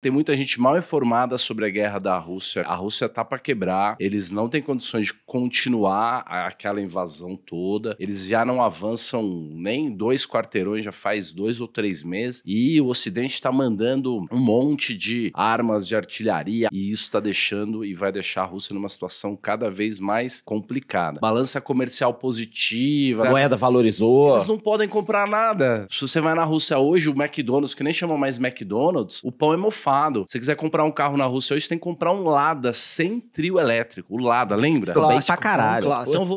Tem muita gente mal informada sobre a guerra da Rússia. A Rússia tá para quebrar, eles não têm condições de continuar aquela invasão toda. Eles já não avançam nem dois quarteirões, já faz dois ou três meses. E o Ocidente está mandando um monte de armas de artilharia e isso está deixando e vai deixar a Rússia numa situação cada vez mais complicada. Balança comercial positiva. A moeda valorizou. Eles não podem comprar nada. Se você vai na Rússia hoje, o McDonald's, que nem chama mais McDonald's, o pão é mofado. Se você quiser comprar um carro na Rússia hoje, tem que comprar um Lada sem trio elétrico. O Lada, lembra? Clássico, pra caralho. Então um